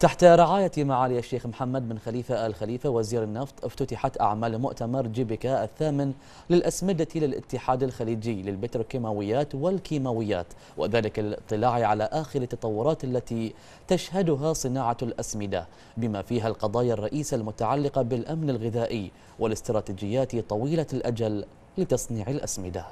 تحت رعاية معالي الشيخ محمد بن خليفة آل خليفة وزير النفط افتتحت أعمال مؤتمر جيبيكا الثامن للأسمدة للاتحاد الخليجي للبتروكيماويات والكيماويات وذلك للاطلاع على آخر التطورات التي تشهدها صناعة الأسمدة بما فيها القضايا الرئيسة المتعلقة بالأمن الغذائي والاستراتيجيات طويلة الأجل لتصنيع الأسمده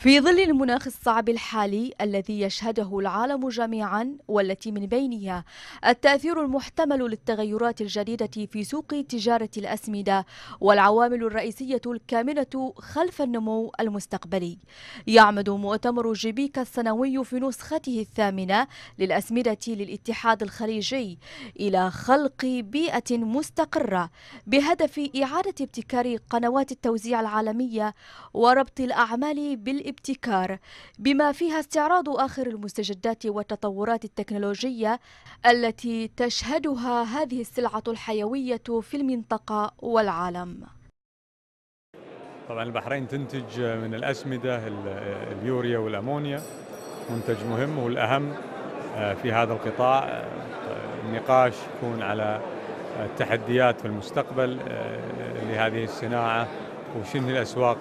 في ظل المناخ الصعب الحالي الذي يشهده العالم جميعا والتي من بينها التأثير المحتمل للتغيرات الجديدة في سوق تجارة الأسمدة والعوامل الرئيسية الكامنة خلف النمو المستقبلي يعمد مؤتمر جيبيكا السنوي في نسخته الثامنة للأسمدة للاتحاد الخليجي إلى خلق بيئة مستقرة بهدف إعادة ابتكار قنوات التوزيع العالمية وربط الأعمال بالإبتكار والابتكار بما فيها استعراض آخر المستجدات والتطورات التكنولوجية التي تشهدها هذه السلعة الحيوية في المنطقة والعالم طبعا البحرين تنتج من الأسمدة اليوريا والأمونيا منتج مهم والأهم آه، في هذا القطاع آه، النقاش يكون على التحديات في المستقبل آه، لهذه الصناعة وشنو الأسواق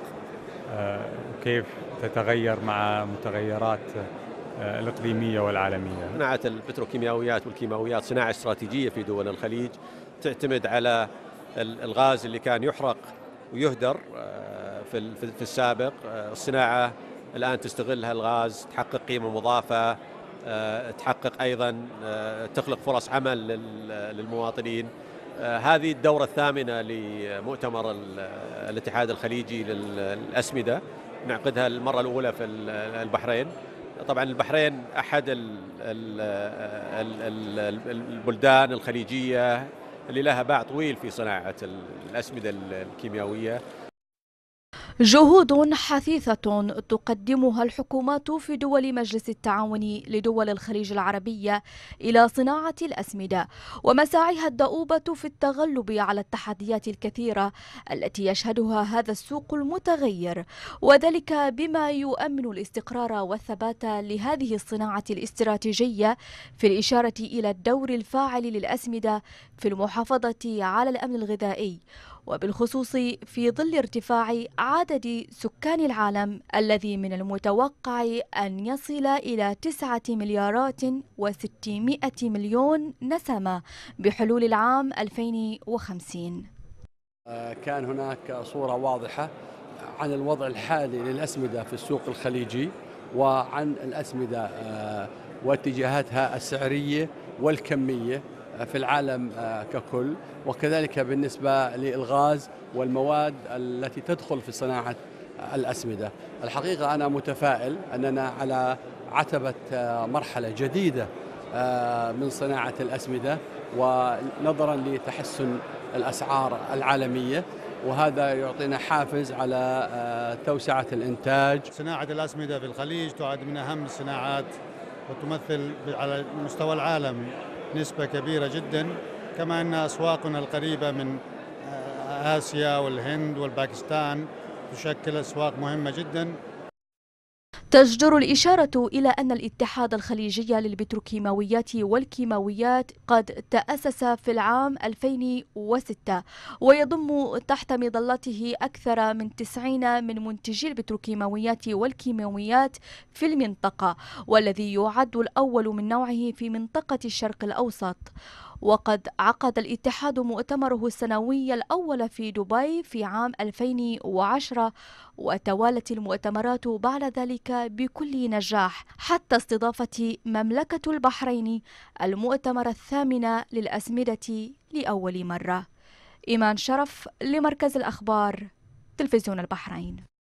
وكيف تتغير مع متغيرات آه، الإقليمية والعالمية صناعة البتروكيماويات والكيماويات صناعة استراتيجية في دول الخليج تعتمد على الغاز اللي كان يحرق ويهدر آه، في السابق آه، الصناعة الآن تستغل هالغاز تحقق قيمة مضافة تحقق أيضا تخلق فرص عمل للمواطنين هذه الدورة الثامنة لمؤتمر الاتحاد الخليجي للأسمدة نعقدها المرة الأولى في البحرين طبعا البحرين أحد البلدان الخليجية اللي لها باع طويل في صناعة الأسمدة الكيميائية جهود حثيثة تقدمها الحكومات في دول مجلس التعاون لدول الخليج العربية إلى صناعة الأسمدة ومساعيها الدؤوبة في التغلب على التحديات الكثيرة التي يشهدها هذا السوق المتغير وذلك بما يؤمن الاستقرار والثبات لهذه الصناعة الاستراتيجية في الإشارة إلى الدور الفاعل للأسمدة في المحافظة على الأمن الغذائي وبالخصوص في ظل ارتفاع عدد سكان العالم الذي من المتوقع أن يصل إلى 9 مليارات و600 مليون نسمة بحلول العام 2050 كان هناك صورة واضحة عن الوضع الحالي للأسمدة في السوق الخليجي وعن الأسمدة آه، واتجاهاتها السعرية والكمية في العالم آه، ككل وكذلك بالنسبة للغاز والمواد التي تدخل في صناعة الأسمدة الحقيقة أنا متفائل أننا على عتبة آه، مرحلة جديدة آه، من صناعة الأسمدة ونظرا لتحسن الأسعار العالمية وهذا يعطينا حافز على توسعة الإنتاج صناعة الأسمدة في الخليج تعد من أهم الصناعات وتمثل على مستوى العالم نسبة كبيرة جدا كما أن أسواقنا القريبة من آه، آسيا والهند والباكستان تشكل أسواق مهمة جدا تجدر الإشارة إلى أن الاتحاد الخليجي للبتروكيماويات والكيماويات قد تأسس في العام 2006 ويضم تحت مظلته أكثر من 90 من منتجي البتروكيماويات والكيماويات في المنطقة والذي يعد الأول من نوعه في منطقة الشرق الأوسط وقد عقد الاتحاد مؤتمره السنوي الأول في دبي في عام 2010 وتوالت المؤتمرات بعد ذلك بكل نجاح حتى استضافة مملكة البحرين المؤتمر الثامن للأسمدة لأول مرة إيمان شرف لمركز الأخبار تلفزيون البحرين